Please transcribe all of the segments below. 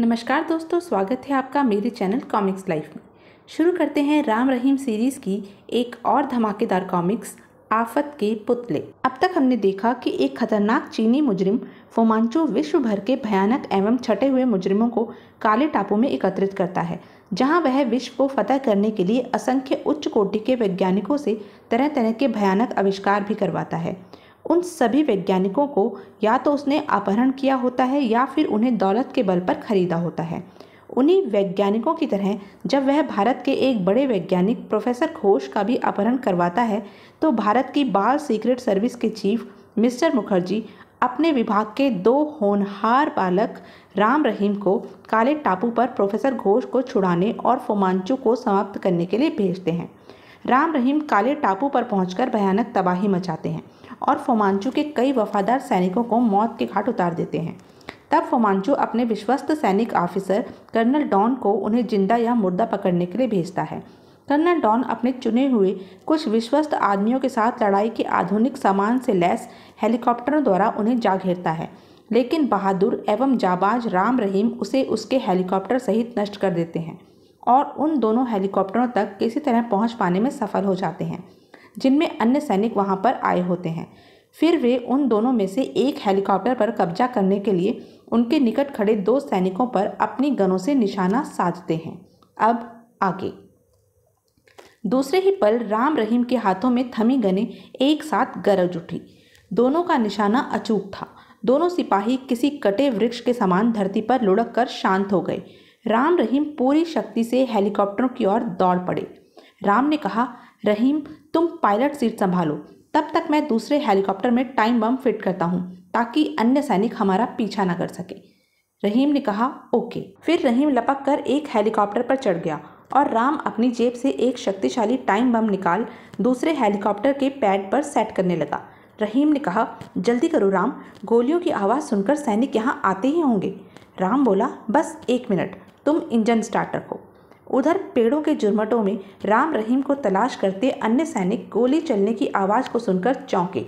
नमस्कार दोस्तों स्वागत है आपका मेरे चैनल कॉमिक्स लाइफ में शुरू करते हैं राम रहीम सीरीज़ की एक और धमाकेदार कॉमिक्स आफत के पुतले अब तक हमने देखा कि एक खतरनाक चीनी मुजरिम फोमांचो विश्व भर के भयानक एवं छटे हुए मुजरिमों को काले टापू में एकत्रित करता है जहां वह विश्व को फतह करने के लिए असंख्य उच्च कोटि के वैज्ञानिकों से तरह तरह के भयानक आविष्कार भी करवाता है उन सभी वैज्ञानिकों को या तो उसने अपहरण किया होता है या फिर उन्हें दौलत के बल पर खरीदा होता है उन्हीं वैज्ञानिकों की तरह जब वह भारत के एक बड़े वैज्ञानिक प्रोफेसर घोष का भी अपहरण करवाता है तो भारत की बाल सीक्रेट सर्विस के चीफ मिस्टर मुखर्जी अपने विभाग के दो होनहार बालक राम रहीम को काले टापू पर प्रोफेसर घोष को छुड़ाने और फोमांचू को समाप्त करने के लिए भेजते हैं राम रहीम काले टापू पर पहुंचकर भयानक तबाही मचाते हैं और फोमांचू के कई वफादार सैनिकों को मौत के घाट उतार देते हैं तब फोमांचू अपने विश्वस्त सैनिक ऑफिसर कर्नल डॉन को उन्हें जिंदा या मुर्दा पकड़ने के लिए भेजता है कर्नल डॉन अपने चुने हुए कुछ विश्वस्त आदमियों के साथ लड़ाई के आधुनिक सामान से लैस हेलीकॉप्टरों द्वारा उन्हें जा घेरता है लेकिन बहादुर एवं जाबाज राम रहीम उसे उसके हेलीकॉप्टर सहित नष्ट कर देते हैं और उन दोनों हेलीकॉप्टरों तक किसी तरह पहुंच पाने में सफल हो जाते हैं जिनमें अन्य सैनिक वहाँ पर आए होते हैं फिर वे उन दोनों में से एक हेलीकॉप्टर पर कब्जा करने के लिए उनके निकट खड़े दो सैनिकों पर अपनी गनों से निशाना साधते हैं अब आगे दूसरे ही पल राम रहीम के हाथों में थमी गने एक साथ गरज उठी दोनों का निशाना अचूक था दोनों सिपाही किसी कटे वृक्ष के समान धरती पर लुढ़क कर शांत हो गए राम रहीम पूरी शक्ति से हेलीकॉप्टरों की ओर दौड़ पड़े राम ने कहा रहीम तुम पायलट सीट संभालो तब तक मैं दूसरे हेलीकॉप्टर में टाइम बम फिट करता हूँ ताकि अन्य सैनिक हमारा पीछा न कर सके रहीम ने कहा ओके फिर रहीम लपक कर एक हेलीकॉप्टर पर चढ़ गया और राम अपनी जेब से एक शक्तिशाली टाइम बम निकाल दूसरे हेलीकॉप्टर के पैड पर सेट करने लगा रहीम ने कहा जल्दी करो राम गोलियों की आवाज़ सुनकर सैनिक यहाँ आते ही होंगे राम बोला बस एक मिनट तुम इंजन स्टार्ट रखो उधर पेड़ों के जुर्मटों में राम रहीम को तलाश करते अन्य सैनिक गोली चलने की आवाज़ को सुनकर चौंके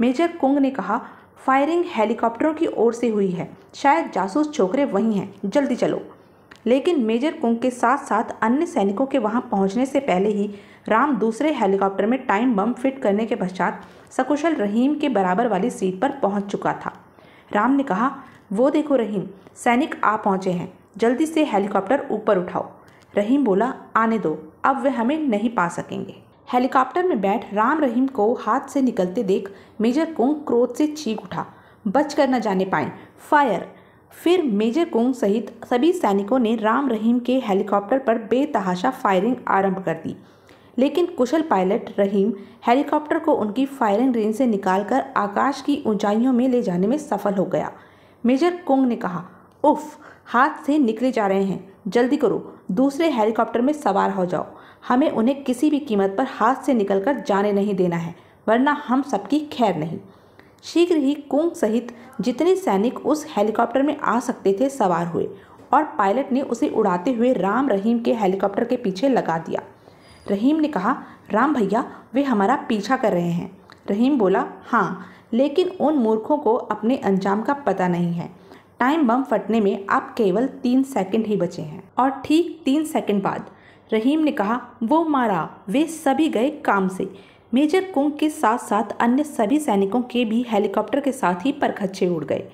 मेजर कुंग ने कहा फायरिंग हेलीकॉप्टरों की ओर से हुई है शायद जासूस छोकरे वहीं हैं जल्दी चलो लेकिन मेजर कुंग के साथ साथ अन्य सैनिकों के वहां पहुंचने से पहले ही राम दूसरे हेलीकॉप्टर में टाइम बम फिट करने के पश्चात सकुशल रहीम के बराबर वाली सीट पर पहुंच चुका था राम ने कहा वो देखो रहीम सैनिक आ पहुंचे हैं जल्दी से हेलीकॉप्टर ऊपर उठाओ रहीम बोला आने दो अब वे हमें नहीं पा सकेंगे हेलीकॉप्टर में बैठ राम रहीम को हाथ से निकलते देख मेजर कुंग क्रोध से चीख उठा बच कर न जाने पाए फायर फिर मेजर कुंग सहित सभी सैनिकों ने राम रहीम के हेलीकॉप्टर पर बेतहाशा फायरिंग आरंभ कर दी लेकिन कुशल पायलट रहीम हेलीकॉप्टर को उनकी फायरिंग रेंज से निकालकर आकाश की ऊंचाइयों में ले जाने में सफल हो गया मेजर कुंग ने कहा उफ हाथ से निकले जा रहे हैं जल्दी करो दूसरे हेलीकॉप्टर में सवार हो जाओ हमें उन्हें किसी भी कीमत पर हाथ से निकलकर जाने नहीं देना है वरना हम सबकी खैर नहीं शीघ्र ही कुंग सहित जितने सैनिक उस हेलीकॉप्टर में आ सकते थे सवार हुए और पायलट ने उसे उड़ाते हुए राम रहीम के हेलीकॉप्टर के पीछे लगा दिया रहीम ने कहा राम भैया वे हमारा पीछा कर रहे हैं रहीम बोला हाँ लेकिन उन मूर्खों को अपने अंजाम का पता नहीं है टाइम बम फटने में आप केवल तीन सेकंड ही बचे हैं और ठीक तीन सेकंड बाद रहीम ने कहा वो मारा वे सभी गए काम से मेजर कुंग के साथ साथ अन्य सभी सैनिकों के भी हेलीकॉप्टर के साथ ही परखच्छे उड़ गए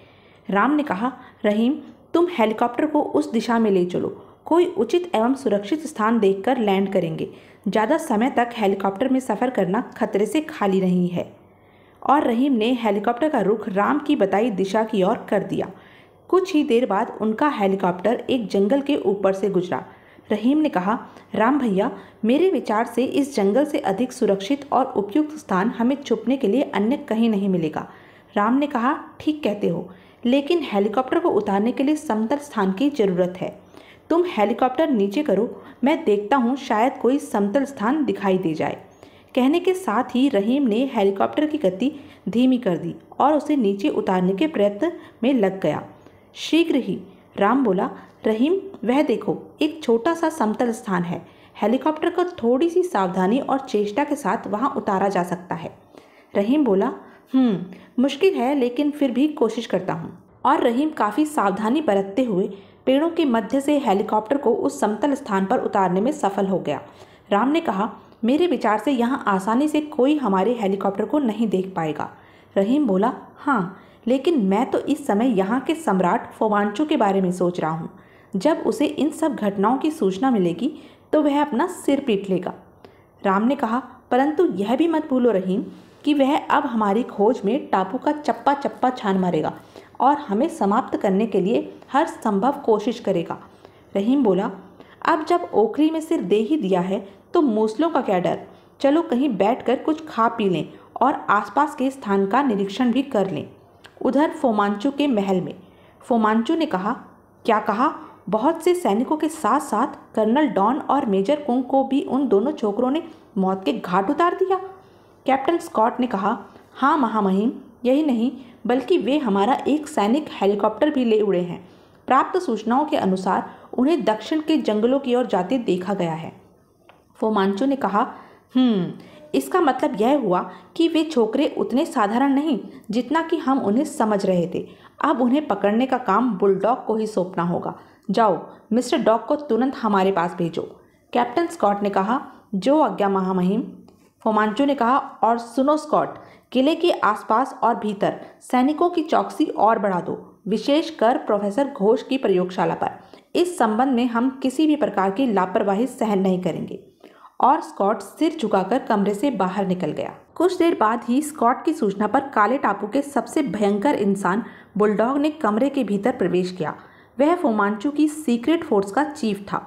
राम ने कहा रहीम तुम हेलीकॉप्टर को उस दिशा में ले चलो कोई उचित एवं सुरक्षित स्थान देखकर लैंड करेंगे ज़्यादा समय तक हेलीकॉप्टर में सफ़र करना खतरे से खाली नहीं है और रहीम ने हेलीकॉप्टर का रुख राम की बताई दिशा की ओर कर दिया कुछ ही देर बाद उनका हेलीकॉप्टर एक जंगल के ऊपर से गुजरा रहीम ने कहा राम भैया मेरे विचार से इस जंगल से अधिक सुरक्षित और उपयुक्त स्थान हमें छुपने के लिए अन्य कहीं नहीं मिलेगा राम ने कहा ठीक कहते हो लेकिन हेलीकॉप्टर को उतारने के लिए समतल स्थान की ज़रूरत है तुम हेलीकॉप्टर नीचे करो मैं देखता हूँ शायद कोई समतल स्थान दिखाई दे जाए कहने के साथ ही रहीम ने हेलीकॉप्टर की गति धीमी कर दी और उसे नीचे उतारने के प्रयत्न में लग गया शीघ्र ही राम बोला रहीम वह देखो एक छोटा सा समतल स्थान है हेलीकॉप्टर को थोड़ी सी सावधानी और चेष्टा के साथ वहाँ उतारा जा सकता है रहीम बोला हम्म, मुश्किल है लेकिन फिर भी कोशिश करता हूँ और रहीम काफ़ी सावधानी बरतते हुए पेड़ों के मध्य से हेलीकॉप्टर को उस समतल स्थान पर उतारने में सफल हो गया राम ने कहा मेरे विचार से यहाँ आसानी से कोई हमारे हेलीकॉप्टर को नहीं देख पाएगा रहीम बोला हाँ लेकिन मैं तो इस समय यहाँ के सम्राट फोवानचो के बारे में सोच रहा हूँ जब उसे इन सब घटनाओं की सूचना मिलेगी तो वह अपना सिर पीट लेगा राम ने कहा परंतु यह भी मत भूलो रहीम कि वह अब हमारी खोज में टापू का चप्पा चप्पा छान मारेगा और हमें समाप्त करने के लिए हर संभव कोशिश करेगा रहीम बोला अब जब ओखली में सिर दे ही दिया है तो मूसलों का क्या डर चलो कहीं बैठकर कुछ खा पी लें और आसपास के स्थान का निरीक्षण भी कर लें उधर फोमांचू के महल में फोमांचू ने कहा क्या कहा बहुत से सैनिकों के साथ साथ कर्नल डॉन और मेजर कुंग को भी उन दोनों छोकरों ने मौत के घाट उतार दिया कैप्टन स्कॉट ने कहा हाँ महामहिम यही नहीं बल्कि वे हमारा एक सैनिक हेलीकॉप्टर भी ले उड़े हैं प्राप्त सूचनाओं के अनुसार उन्हें दक्षिण के जंगलों की ओर जाते देखा गया है फोमांचो ने कहा हम्म इसका मतलब यह हुआ कि वे छोकरे उतने साधारण नहीं जितना कि हम उन्हें समझ रहे थे अब उन्हें पकड़ने का काम बुलडॉग को ही सौंपना होगा जाओ मिस्टर डॉग को तुरंत हमारे पास भेजो कैप्टन स्कॉट ने कहा जो आज्ञा महामहिम फोमांचू ने कहा और सुनो स्कॉट किले के आसपास और भीतर सैनिकों की चौकसी और बढ़ा दो विशेषकर प्रोफेसर घोष की प्रयोगशाला पर इस संबंध में हम किसी भी प्रकार की लापरवाही सहन नहीं करेंगे और स्कॉट सिर झुकाकर कमरे से बाहर निकल गया कुछ देर बाद ही स्कॉट की सूचना पर काले टापू के सबसे भयंकर इंसान बुलडॉग ने कमरे के भीतर प्रवेश किया वह फोमांचू की सीक्रेट फोर्स का चीफ था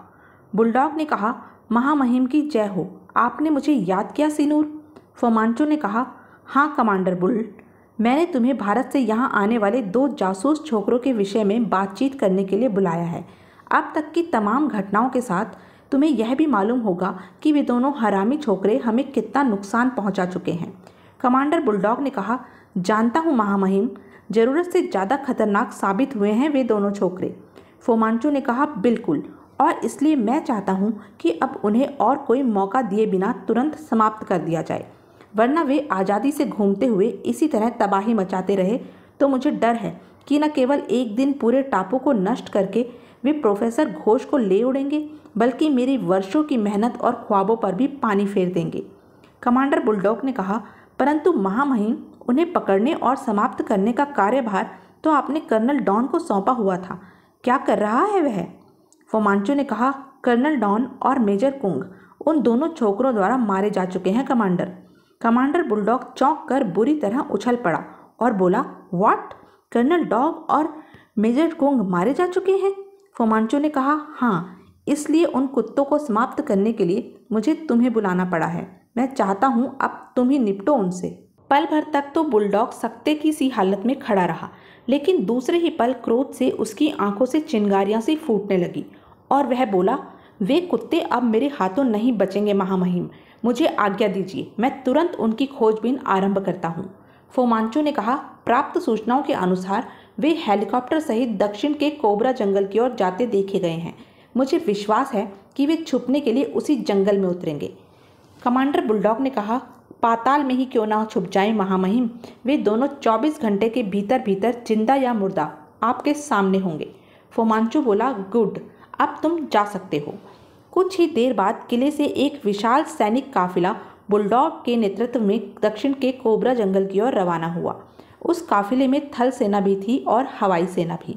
बुलडॉग ने कहा महामहिम की जय हो आपने मुझे याद किया सिनूर फोमांचो ने कहा हाँ कमांडर बुल मैंने तुम्हें भारत से यहाँ आने वाले दो जासूस छोकरों के विषय में बातचीत करने के लिए बुलाया है अब तक की तमाम घटनाओं के साथ तुम्हें यह भी मालूम होगा कि वे दोनों हरामी छोकरे हमें कितना नुकसान पहुंचा चुके हैं कमांडर बुलडॉग ने कहा जानता हूँ महामहिम ज़रूरत से ज़्यादा खतरनाक साबित हुए हैं वे दोनों छोकरे फोमांचो ने कहा बिल्कुल और इसलिए मैं चाहता हूँ कि अब उन्हें और कोई मौका दिए बिना तुरंत समाप्त कर दिया जाए वरना वे आज़ादी से घूमते हुए इसी तरह तबाही मचाते रहे तो मुझे डर है कि न केवल एक दिन पूरे टापू को नष्ट करके वे प्रोफेसर घोष को ले उड़ेंगे बल्कि मेरी वर्षों की मेहनत और ख्वाबों पर भी पानी फेर देंगे कमांडर बुलडॉग ने कहा परंतु महामहिम उन्हें पकड़ने और समाप्त करने का कार्यभार तो आपने कर्नल डॉन को सौंपा हुआ था क्या कर रहा है वह फोमांचो ने कहा कर्नल डॉन और मेजर कुंग उन दोनों छोकरों द्वारा मारे जा चुके हैं कमांडर कमांडर बुलडॉग चौंक कर बुरी तरह उछल पड़ा और बोला व्हाट कर्नल डॉग और मेजर कुंग मारे जा चुके हैं फोमांचो ने कहा हाँ इसलिए उन कुत्तों को समाप्त करने के लिए मुझे तुम्हें बुलाना पड़ा है मैं चाहता हूँ अब तुम ही निपटो उनसे पल भर तक तो बुलडॉग सकते की सी हालत में खड़ा रहा लेकिन दूसरे ही पल क्रोध से उसकी आंखों से चिंगारियाँ सी फूटने लगी और वह बोला वे कुत्ते अब मेरे हाथों नहीं बचेंगे महामहिम मुझे आज्ञा दीजिए मैं तुरंत उनकी खोजबीन आरंभ करता हूँ फोमांचो ने कहा प्राप्त सूचनाओं के अनुसार वे हेलीकॉप्टर सहित दक्षिण के कोबरा जंगल की ओर जाते देखे गए हैं मुझे विश्वास है कि वे छुपने के लिए उसी जंगल में उतरेंगे कमांडर बुलडॉग ने कहा पाताल में ही क्यों ना छुप जाएं महामहिम वे दोनों 24 घंटे के भीतर भीतर जिंदा या मुर्दा आपके सामने होंगे फोमांचू बोला गुड अब तुम जा सकते हो कुछ ही देर बाद किले से एक विशाल सैनिक काफिला बुलडॉग के नेतृत्व में दक्षिण के कोबरा जंगल की ओर रवाना हुआ उस काफिले में थल सेना भी थी और हवाई सेना भी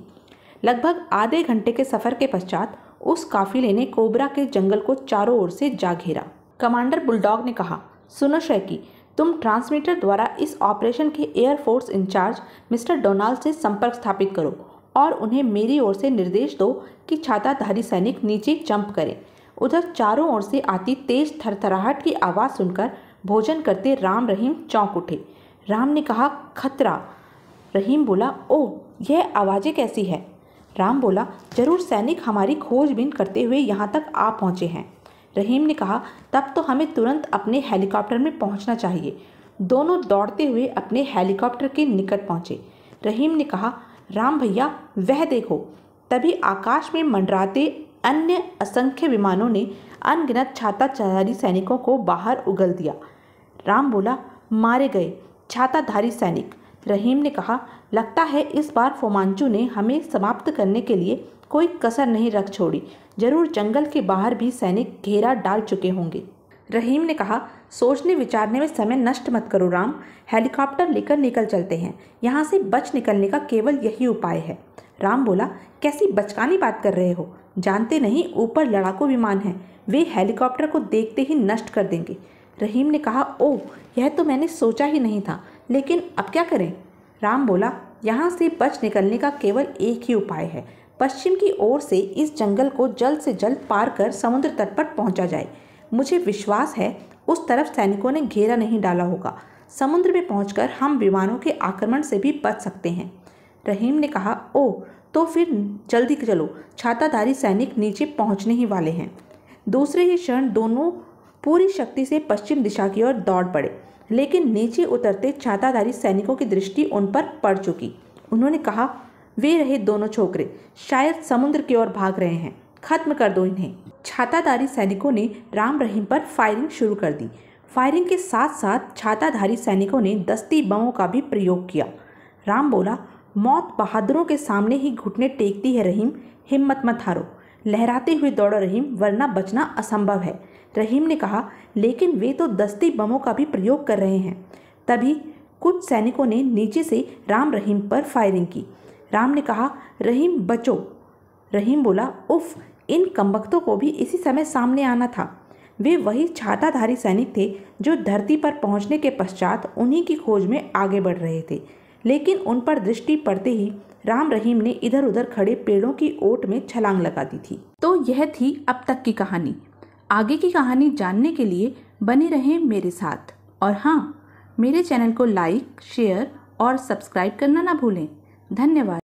लगभग आधे घंटे के सफ़र के पश्चात उस काफिले ने कोबरा के जंगल को चारों ओर से जा घेरा कमांडर बुलडॉग ने कहा सुनो शैकी तुम ट्रांसमीटर द्वारा इस ऑपरेशन के एयरफोर्स इंचार्ज मिस्टर डोनाल्ड से संपर्क स्थापित करो और उन्हें मेरी ओर से निर्देश दो कि छाताधारी सैनिक नीचे जंप करें उधर चारों ओर से आती तेज थरथराहट की आवाज़ सुनकर भोजन करते राम रहीम चौंक उठे राम ने कहा खतरा रहीम बोला ओ यह आवाज़ें कैसी है राम बोला जरूर सैनिक हमारी खोजबीन करते हुए यहाँ तक आ पहुँचे हैं रहीम ने कहा तब तो हमें तुरंत अपने हेलीकॉप्टर में पहुँचना चाहिए दोनों दौड़ते हुए अपने हेलीकॉप्टर के निकट पहुँचे रहीम ने कहा राम भैया वह देखो तभी आकाश में मंडराते अन्य असंख्य विमानों ने अनगिनत छाता चारी सैनिकों को बाहर उगल दिया राम बोला मारे गए छाताधारी सैनिक रहीम ने कहा लगता है इस बार फोमांचू ने हमें समाप्त करने के लिए कोई कसर नहीं रख छोड़ी जरूर जंगल के बाहर भी सैनिक घेरा डाल चुके होंगे रहीम ने कहा सोचने विचारने में समय नष्ट मत करो राम हेलीकॉप्टर लेकर निकल चलते हैं यहाँ से बच निकलने का केवल यही उपाय है राम बोला कैसी बचकानी बात कर रहे हो जानते नहीं ऊपर लड़ाकू विमान है वे हेलीकॉप्टर को देखते ही नष्ट कर देंगे रहीम ने कहा ओ यह तो मैंने सोचा ही नहीं था लेकिन अब क्या करें राम बोला यहाँ से बच निकलने का केवल एक ही उपाय है पश्चिम की ओर से इस जंगल को जल्द से जल्द पार कर समुद्र तट पर पहुँचा जाए मुझे विश्वास है उस तरफ सैनिकों ने घेरा नहीं डाला होगा समुद्र में पहुँच हम विमानों के आक्रमण से भी बच सकते हैं रहीम ने कहा ओ तो फिर जल्दी चलो छाताधारी सैनिक नीचे पहुँचने ही वाले हैं दूसरे ही क्षण दोनों पूरी शक्ति से पश्चिम दिशा की ओर दौड़ पड़े लेकिन नीचे उतरते छाताधारी सैनिकों की दृष्टि उन पर पड़ चुकी उन्होंने कहा वे रहे दोनों छोकरे शायद समुद्र की ओर भाग रहे हैं खत्म कर दो इन्हें छाताधारी सैनिकों ने राम रहीम पर फायरिंग शुरू कर दी फायरिंग के साथ साथ छाताधारी सैनिकों ने दस्ती बमों का भी प्रयोग किया राम बोला मौत बहादुरों के सामने ही घुटने टेकती है रहीम हिम्मत मत हारो लहराते हुए दौड़ो रहीम वरना बचना असंभव है रहीम ने कहा लेकिन वे तो दस्ती बमों का भी प्रयोग कर रहे हैं तभी कुछ सैनिकों ने नीचे से राम रहीम पर फायरिंग की राम ने कहा रहीम बचो रहीम बोला उफ इन कम्बख्तों को भी इसी समय सामने आना था वे वही छाताधारी सैनिक थे जो धरती पर पहुंचने के पश्चात उन्हीं की खोज में आगे बढ़ रहे थे लेकिन उन पर दृष्टि पड़ते ही राम रहीम ने इधर उधर खड़े पेड़ों की ओट में छलांग लगा दी थी तो यह थी अब तक की कहानी आगे की कहानी जानने के लिए बने रहें मेरे साथ और हाँ मेरे चैनल को लाइक शेयर और सब्सक्राइब करना ना भूलें धन्यवाद